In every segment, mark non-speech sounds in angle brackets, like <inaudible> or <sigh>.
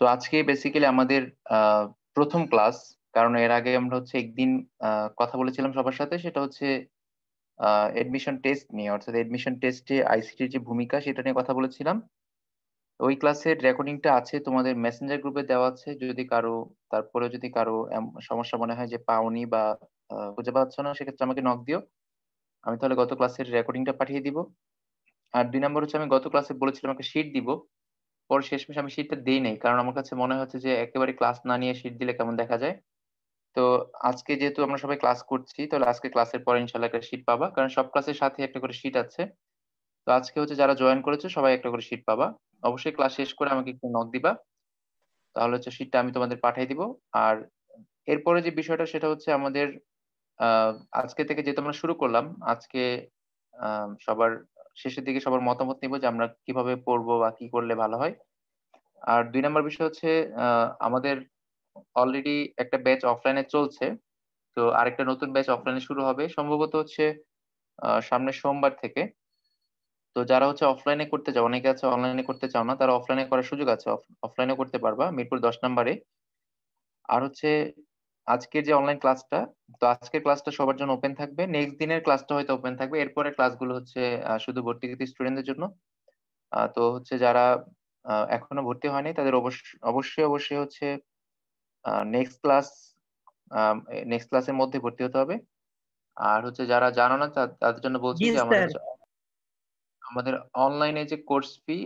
তো আজকে বেসিক্যালি আমাদের প্রথম ক্লাস কারণ এর আগে আমরা হচ্ছে একদিন কথা বলেছিলাম সবার সাথে সেটা হচ্ছে এডমিশন টেস্ট নিয়ে অর্থাৎ এডমিশন টেস্টে আইসিটির যে ভূমিকা সেটা নিয়ে কথা বলেছিলাম ওই ক্লাসের রেকর্ডিংটা আছে তোমাদের মেসেঞ্জার গ্রুপে দেওয়া আছে যদি কারো তারপরে যদি কারো সমস্যা মনে হয় যে পাওনি বা বুঝে পাচ্ছ না সেক্ষেত্রে আমাকে নক দিও আমি তাহলে গত ক্লাসের রেকর্ডিংটা পাঠিয়ে দিব আর দুই নম্বর হচ্ছে আমি গত ক্লাসে বলেছিলাম একটা শিট দিব পরে শেষমেশ আমি শীতটা দিই নাই কারণ আমার কাছে মনে হচ্ছে যে একেবারে ক্লাস না নিয়ে শীত দিলে কেমন দেখা যায় তো আজকে যেহেতু আমরা সবাই ক্লাস করছি তাহলে আজকে ক্লাসের পরে ইনশাল্লাহ একটা শীত পাবা কারণ সব ক্লাসের সাথে একটা করে শীত আছে তো আজকে হচ্ছে যারা জয়েন করেছে সবাই একটা করে শীত পাবা অবশ্যই ক্লাস শেষ করে আমাকে একটু নক দিবা তাহলে হচ্ছে শীতটা আমি তোমাদের পাঠাই দিব আর এরপরে যে বিষয়টা সেটা হচ্ছে আমাদের আজকে থেকে যেহেতু আমরা শুরু করলাম আজকে সবার শেষের দিকে সবার মতামত নিব যে আমরা কিভাবে পড়বো বা কি করলে ভালো হয় আর দুই নম্বর বিষয় হচ্ছে আমাদের অলরেডি একটা ব্যাচ অফলাইনে চলছে তো আরেকটা নতুন ব্যাচ অফলাইনে শুরু হবে সম্ভবত হচ্ছে সামনের সোমবার থেকে তো যারা হচ্ছে অফলাইনে করতে চাও অনেকে আছে অনলাইনে করতে চাও না তারা অফলাইনে করার সুযোগ আছে অফলাইনে করতে পারবা মিরপুর দশ নম্বরে আর হচ্ছে আজকের যে অনলাইন ক্লাসটা তো আজকের ক্লাসটা সবার জন্য ওপেন থাকবে নেক্সট দিনের ক্লাসটা হয়তো ওপেন থাকবে এরপরে ক্লাসগুলো হচ্ছে শুধু ভর্তিকৃত স্টুডেন্টদের জন্য তো হচ্ছে যারা এখনো ভর্তি হয়নি তাদের অবশ্যই অবশ্যই হচ্ছে নেক্সট ক্লাস নেক্সট ক্লাসের মধ্যে ভর্তি হতে হবে আর হচ্ছে যারা জানো না তাদের জন্য বলছি যে আমাদের আমাদের অনলাইনে যে কোর্স ফি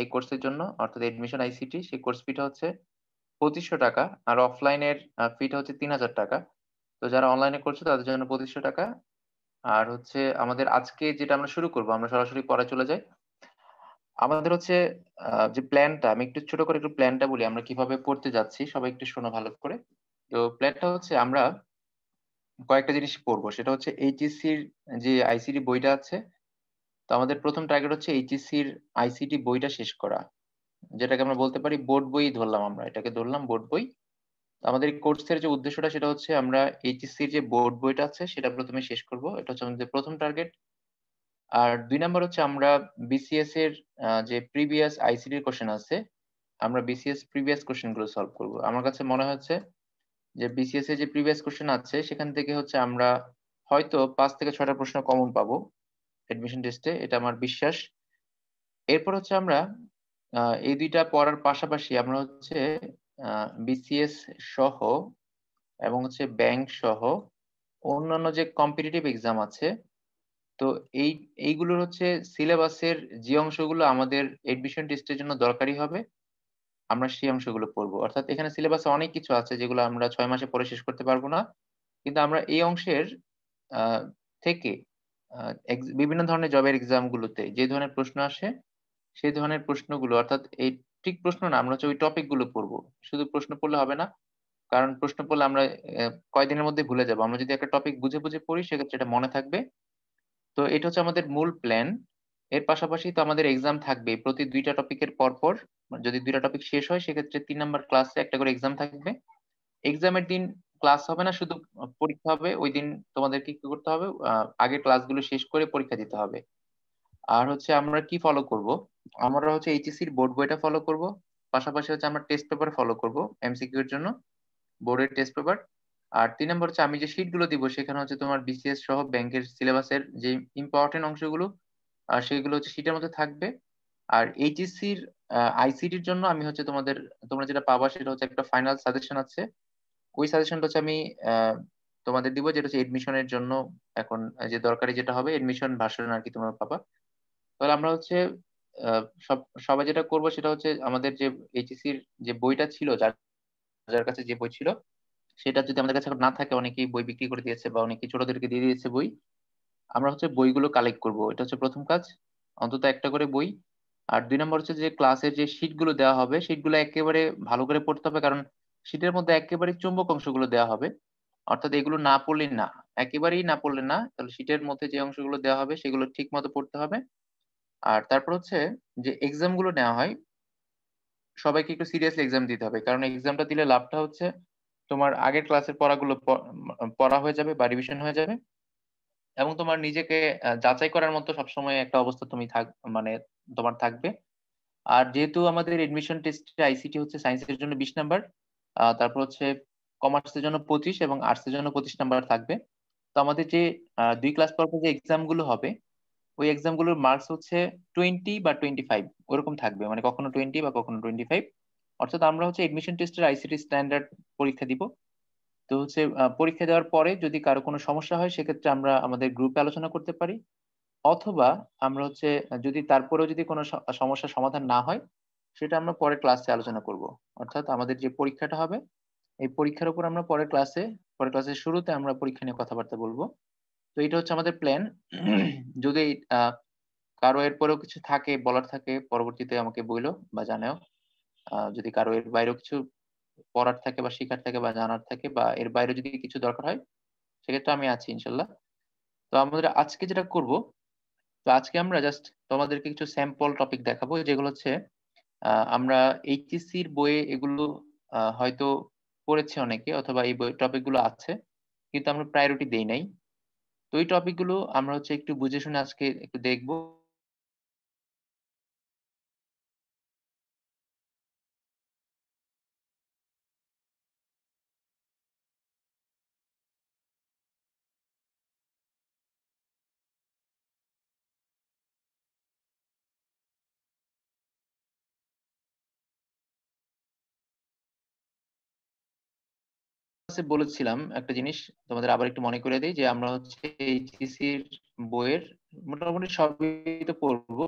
এই কোর্সের জন্য অর্থাৎ এডমিশন আইসিটি সেই কোর্স ফিটা হচ্ছে পঁচিশশো টাকা আর অফলাইনের ফিটা হচ্ছে তিন হাজার টাকা তো যারা অনলাইনে করছে তাদের জন্য পঁচিশশো টাকা আর হচ্ছে আমাদের আজকে যেটা আমরা শুরু করব আমরা সরাসরি পরে চলে যাই আমাদের হচ্ছে যে প্ল্যানটা আমি একটু ছোট করে একটু প্ল্যানটা বলি আমরা কিভাবে পড়তে যাচ্ছি সবাই একটু শোনো ভালো করে তো প্ল্যানটা হচ্ছে আমরা কয়েকটা জিনিস পড়বো সেটা হচ্ছে এইচএসসির যে আইসিডি বইটা আছে তো আমাদের প্রথম টার্গেট হচ্ছে এইচএসসির আইসিটি বইটা শেষ করা যেটাকে আমরা বলতে পারি বোর্ড বই ধরলাম আমরা এটাকে ধরলাম বোর্ড বই আমাদের কোর্সের যে উদ্দেশ্যটা সেটা হচ্ছে আমরা এইচএসসির যে বোর্ড বইটা আছে সেটা প্রথমে শেষ করব এটা হচ্ছে আমাদের প্রথম টার্গেট আর দুই নাম্বার হচ্ছে আমরা বিসিএস এর যে প্রিভিয়াস আইসিডির কোশ্চেন আছে আমরা বিসিএস প্রিভিয়াস কোশ্চেনগুলো সলভ করব আমার কাছে মনে হচ্ছে যে বিসিএস এর যে প্রিভিয়াস কোশ্চেন আছে সেখান থেকে হচ্ছে আমরা হয়তো পাঁচ থেকে ছয়টা প্রশ্ন কমন পাবো এডমিশন টেস্টে এটা আমার বিশ্বাস এরপর হচ্ছে আমরা এই দুইটা পড়ার পাশাপাশি আমরা হচ্ছে বিসিএস সহ এবং হচ্ছে ব্যাংক সহ অন্যান্য যে কম্পিটিটিভ এক্সাম আছে তো এই এইগুলোর হচ্ছে সিলেবাসের যে অংশগুলো আমাদের এডমিশন টেস্টের জন্য দরকারি হবে আমরা সেই অংশগুলো পড়বো অর্থাৎ এখানে সিলেবাসে অনেক কিছু আছে যেগুলো আমরা ছয় মাসে পরে শেষ করতে পারবো না কিন্তু আমরা এই অংশের থেকে বিভিন্ন ধরনের জবের এক্সামগুলোতে যে ধরনের প্রশ্ন আসে সেই ধরনের প্রশ্নগুলো অর্থাৎ এই ঠিক প্রশ্ন না আমরা হচ্ছে ওই টপিকগুলো পড়বো শুধু প্রশ্ন পড়লে হবে না কারণ প্রশ্ন পড়লে আমরা কয়দিনের মধ্যে ভুলে যাবো আমরা যদি একটা টপিক বুঝে বুঝে পড়ি সেক্ষেত্রে এটা মনে থাকবে তো এটা হচ্ছে আমাদের মূল প্ল্যান এর পাশাপাশি তো আমাদের এক্সাম থাকবে প্রতি দুইটা টপিকের পরপর যদি দুইটা টপিক শেষ হয় সেক্ষেত্রে তিন নাম্বার ক্লাসে একটা করে এক্সাম থাকবে এক্সামের দিন ক্লাস হবে না শুধু পরীক্ষা হবে ওই দিন তোমাদেরকে কি করতে হবে আগে ক্লাসগুলো শেষ করে পরীক্ষা দিতে হবে আর হচ্ছে আমরা কি ফলো করব আমরা হচ্ছে এইচএসসির বোর্ড বইটা ফলো করব পাশাপাশি হচ্ছে আমরা টেস্ট পেপার ফলো করব এমসিকিউ এর জন্য বোর্ডের টেস্ট পেপার আর তিন নম্বর হচ্ছে আমি যে শিটগুলো দিব সেখানে হচ্ছে তোমার বিসিএস সহ ব্যাংকের সিলেবাসের যে ইম্পর্টেন্ট অংশগুলো আর সেগুলো হচ্ছে শিটের মধ্যে থাকবে আর আইসিটি এর জন্য আমি হচ্ছে তোমাদের তোমরা যেটা পাবা সেটা হচ্ছে একটা ফাইনাল সাজেশন আছে ওই সাজেশনটা হচ্ছে আমি তোমাদের দিব যেটা হচ্ছে এডমিশনের জন্য এখন যে দরকারি যেটা হবে এডমিশন ভাষণ আর কি তোমরা পাবা তাহলে আমরা হচ্ছে সব সবাই যেটা করব সেটা হচ্ছে আমাদের যে এইচএসসি এর যে বইটা ছিল যার যার কাছে যে বই ছিল সেটা যদি আমাদের কাছে না থাকে অনেকেই বই বিক্রি করে দিয়েছে বা অনেকে ছোটদেরকে দিয়ে দিয়েছে বই আমরা হচ্ছে বইগুলো কালেক্ট করব এটা হচ্ছে প্রথম কাজ অন্তত একটা করে বই আর দুই নম্বর হচ্ছে যে ক্লাসের যে শিটগুলো দেওয়া হবে শিটগুলো একেবারে ভালো করে পড়তে হবে কারণ শিটের মধ্যে একেবারে চুম্বক অংশগুলো দেওয়া হবে অর্থাৎ এগুলো না পড়লে না একেবারেই না পড়লে না তাহলে শিটের মধ্যে যে অংশগুলো দেওয়া হবে সেগুলো ঠিক মতো পড়তে হবে আর তারপর হচ্ছে যে এক্সামগুলো নেওয়া হয় সবাইকে একটু সিরিয়াসলি এক্সাম দিতে হবে কারণ এক্সামটা দিলে লাভটা হচ্ছে তোমার আগের ক্লাসের পড়াগুলো পড়া হয়ে যাবে বা রিভিশন হয়ে যাবে এবং তোমার নিজেকে যাচাই করার মতো সবসময় একটা অবস্থা তুমি থাক মানে তোমার থাকবে আর যেহেতু আমাদের এডমিশন টেস্ট আইসিটি হচ্ছে সায়েন্সের জন্য বিশ নাম্বার তারপর হচ্ছে কমার্সের জন্য পঁচিশ এবং আর্টসের জন্য পঁচিশ নাম্বার থাকবে তো আমাদের যে দুই ক্লাস পর যে এক্সামগুলো হবে ওই এক্সাম গুলোর মার্কস হচ্ছে টোয়েন্টি বা টোয়েন্টি ফাইভ ওরকম থাকবে মানে কখনো টোয়েন্টি বা কখনো টোয়েন্টি ফাইভ অর্থাৎ আমরা হচ্ছে এডমিশন টেস্টের আইসিটি স্ট্যান্ডার্ড পরীক্ষা দিব তো হচ্ছে পরীক্ষা দেওয়ার পরে যদি কারো কোনো সমস্যা হয় সেক্ষেত্রে আমরা আমাদের গ্রুপে আলোচনা করতে পারি অথবা আমরা হচ্ছে যদি তারপরেও যদি কোনো সমস্যা সমাধান না হয় সেটা আমরা পরে ক্লাসে আলোচনা করব অর্থাৎ আমাদের যে পরীক্ষাটা হবে এই পরীক্ষার উপর আমরা পরে ক্লাসে পরে ক্লাসের শুরুতে আমরা পরীক্ষা নিয়ে কথাবার্তা বলবো তো এটা হচ্ছে আমাদের প্ল্যান <clears throat> যদি কারো এরপরেও কিছু থাকে বলার থাকে পরবর্তীতে আমাকে বইলো বা জানাও যদি কারো এর বাইরেও কিছু পড়ার থাকে বা শেখার থাকে বা জানার থাকে বা এর বাইরে যদি কিছু দরকার হয় সেক্ষেত্রে আমি আছি ইনশাল্লাহ তো আমাদের আজকে যেটা করব তো আজকে আমরা জাস্ট তোমাদেরকে কিছু স্যাম্পল টপিক দেখাবো যেগুলো হচ্ছে আমরা এইচএসসির বইয়ে এগুলো হয়তো পড়েছে অনেকে অথবা এই বই টপিকগুলো আছে কিন্তু আমরা প্রায়োরিটি দেই নাই তো এই টপিকগুলো আমরা হচ্ছে একটু বুঝে শুনে আজকে একটু দেখবো ক্লাসে বলেছিলাম একটা জিনিস তোমাদের আবার একটু মনে করে দিই যে আমরা হচ্ছে এইচএসসি এর e বইয়ের মোটামুটি সবই তো পড়বো